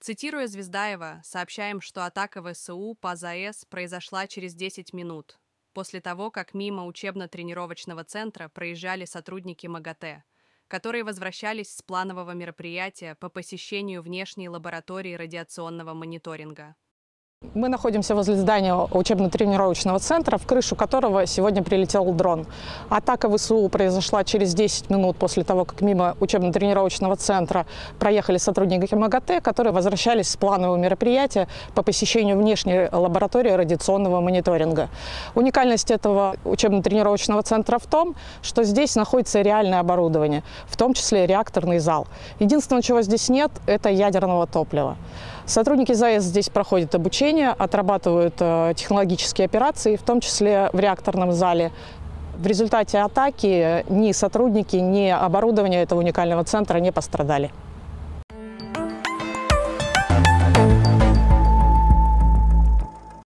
Цитируя Звездаева, сообщаем, что атака ВСУ по ЗАЭС произошла через 10 минут, после того, как мимо учебно-тренировочного центра проезжали сотрудники МАГАТЭ, которые возвращались с планового мероприятия по посещению внешней лаборатории радиационного мониторинга. Мы находимся возле здания учебно-тренировочного центра, в крышу которого сегодня прилетел дрон. Атака ВСУ произошла через 10 минут после того, как мимо учебно-тренировочного центра проехали сотрудники МАГАТЭ, которые возвращались с планового мероприятия по посещению внешней лаборатории радиационного мониторинга. Уникальность этого учебно-тренировочного центра в том, что здесь находится реальное оборудование, в том числе реакторный зал. Единственное, чего здесь нет, это ядерного топлива. Сотрудники ЗАЭС здесь проходят обучение, отрабатывают э, технологические операции, в том числе в реакторном зале. В результате атаки ни сотрудники, ни оборудование этого уникального центра не пострадали.